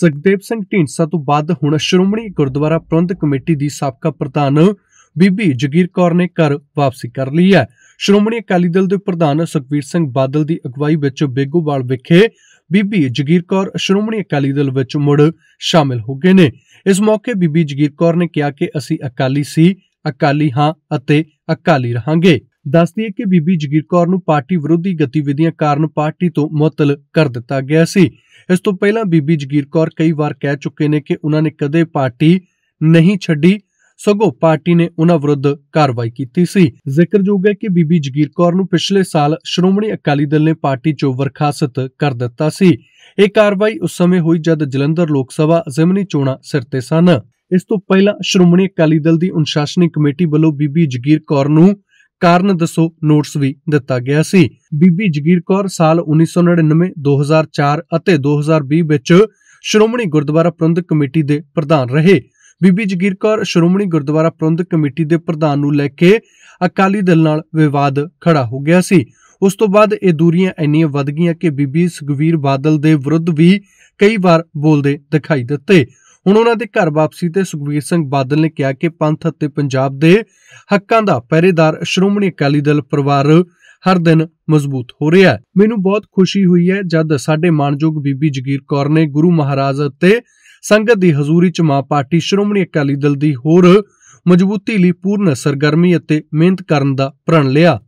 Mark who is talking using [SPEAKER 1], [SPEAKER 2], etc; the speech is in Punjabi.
[SPEAKER 1] ਸੁਖਦੇਵ ਸਿੰਘ ਢੀਂਡਸਾ ਤੋਂ ਬਾਅਦ ਹੁਣ ਸ਼੍ਰੋਮਣੀ ਗੁਰਦੁਆਰਾ ਪ੍ਰਬੰਧ ਕਮੇਟੀ ਦੀ ਸਾਬਕਾ ਪ੍ਰਧਾਨ ਬੀਬੀ ਜਗੀਰ ਕੌਰ ਨੇ ਘਰ ਵਾਪਸੀ ਕਰ ਲਈ ਹੈ ਸ਼੍ਰੋਮਣੀ ਅਕਾਲੀ ਦਲ ਦੇ ਪ੍ਰਧਾਨ ਸੁਖਵੀਰ ਸਿੰਘ ਬਾਦਲ ਦੀ ਅਗਵਾਈ ਵਿੱਚ ਬੇਗੋਵਾਲ ਵਿਖੇ ਬੀਬੀ ਜਗੀਰ ਕੌਰ ਸ਼੍ਰੋਮਣੀ ਅਕਾਲੀ ਦਲ ਵਿੱਚ ਮੁੜ ਸ਼ਾਮਿਲ ਹੋ ਗਏ ਨੇ ਇਸ ਮੌਕੇ ਬੀਬੀ ਜਗੀਰ ਕੌਰ ਨੇ ਕਿਹਾ ਕਿ ਅਸੀਂ ਅਕਾਲੀ ਸੀ ਅਕਾਲੀ ਹਾਂ ਅਤੇ ਅਕਾਲੀ ਰਹਾਂਗੇ ਦੱਸਦੀ ਹੈ ਕਿ ਬੀਬੀ ਜਗੀਰ ਕੌਰ ਨੂੰ ਪਾਰਟੀ ਵਿਰੋਧੀ ਗਤੀਵਿਧੀਆਂ ਕਾਰਨ ਪਾਰਟੀ ਤੋਂ ਮੁਅਤਲ ਕਰ ਦਿੱਤਾ ਗਿਆ ਸੀ ਇਸ ਤੋਂ ਪਹਿਲਾਂ ਬੀਬੀ ਜਗੀਰ ਕੌਰ ਕਈ ਵਾਰ ਕਹਿ ਚੁੱਕੇ ਨੇ ਕਿ ਉਹਨਾਂ ਨੇ ਕਦੇ ਪਾਰਟੀ ਨਹੀਂ ਛੱਡੀ ਸਗੋਂ ਪਾਰਟੀ ਨੇ ਉਹਨਾਂ ਵਿਰੁੱਧ ਕਾਰਵਾਈ ਕੀਤੀ ਸੀ ਜ਼ਿਕਰਯੋਗ ਹੈ ਕਿ ਬੀਬੀ ਜਗੀਰ ਕੌਰ ਨੂੰ ਪਿਛਲੇ ਸਾਲ ਸ਼੍ਰੋਮਣੀ ਅਕਾਲੀ ਦਲ ਨੇ ਪਾਰਟੀ ਚੋਂ ਵਰਖਾਸਤ ਕਰ ਦਿੱਤਾ ਸੀ ਇਹ ਕਾਰਵਾਈ ਉਸ ਸਮੇਂ ਹੋਈ ਜਦ ਜਲੰਧਰ ਲੋਕ ਸਭਾ ਜ਼ਿਮਨੀ ਚੋਣਾਂ ਸਿਰ ਤੇ ਸਨ ਇਸ ਤੋਂ ਪਹਿਲਾਂ ਸ਼੍ਰੋਮਣੀ ਅਕਾਲੀ ਦਲ ਦੀ ਅਨੁਸ਼ਾਸਨੀ ਕਮੇਟੀ ਵੱਲੋਂ ਬੀਬੀ ਜਗੀਰ ਕੌਰ ਨੂੰ ਕਾਰਨ ਦੱਸੋ ਨੋਟਿਸ ਵੀ ਦਿੱਤਾ ਗਿਆ ਸੀ ਬੀਬੀ ਜਗੀਰ ਕੌਰ ਸਾਲ 1999 2004 ਅਤੇ 2020 ਵਿੱਚ ਸ਼੍ਰੋਮਣੀ ਗੁਰਦੁਆਰਾ ਪ੍ਰਬੰਧਕ ਕਮੇਟੀ ਦੇ ਪ੍ਰਧਾਨ ਰਹੇ ਬੀਬੀ ਜਗੀਰ ਕੌਰ ਸ਼੍ਰੋਮਣੀ ਗੁਰਦੁਆਰਾ ਪ੍ਰਬੰਧਕ ਕਮੇਟੀ ਦੇ ਪ੍ਰਧਾਨ ਨੂੰ ਲੈ ਕੇ ਅਕਾਲੀ ਦਲ ਨਾਲ ਵਿਵਾਦ ਖੜਾ ਹੋ ਗਿਆ ਸੀ ਉਸ ਤੋਂ ਬਾਅਦ ਇਹ ਦੂਰੀਆਂ ਇੰਨੀਆਂ ਵੱਧ ਗਈਆਂ ਕਿ ਬੀਬੀ ਸੁਖਵੀਰ ਬਾਦਲ ਦੇ ਵਿਰੁੱਧ ਵੀ ਕਈ ਵਾਰ ਬੋਲਦੇ ਦਿਖਾਈ ਦਿੱਤੇ ਹੁਣ ਉਹਨਾਂ ਦੇ ਘਰ ਵਾਪਸੀ ਤੇ ਸੁਖਵੀਰ ਸਿੰਘ ਬਾਦਲ ਨੇ ਕਿਹਾ ਕਿ ਪੰਥ ਅਤੇ ਪੰਜਾਬ ਦੇ ਹੱਕਾਂ ਦਾ ਪਹਿਰੇਦਾਰ ਸ਼੍ਰੋਮਣੀ ਅਕਾਲੀ ਦਲ ਪਰਿਵਾਰ ਹਰ ਦਿਨ ਮਜ਼ਬੂਤ ਹੋ ਰਿਹਾ ਹੈ ਮੈਨੂੰ ਬਹੁਤ ਖੁਸ਼ੀ ਹੋਈ ਹੈ ਜਦ ਸਾਡੇ ਮਾਨਯੋਗ ਬੀਬੀ ਜਗੀਰ ਕੌਰ ਨੇ ਗੁਰੂ ਮਹਾਰਾਜ ਅਤੇ ਸੰਗਤ ਦੀ ਹਜ਼ੂਰੀ ਚ ਮਾਂ ਪਾਰਟੀ ਸ਼੍ਰੋਮਣੀ ਅਕਾਲੀ ਦਲ ਦੀ ਹੋਰ ਮਜ਼ਬੂਤੀ ਲਈ ਪੂਰਨ ਸਰਗਰਮੀ ਅਤੇ ਮਿਹਨਤ ਕਰਨ ਦਾ ਪ੍ਰਣ ਲਿਆ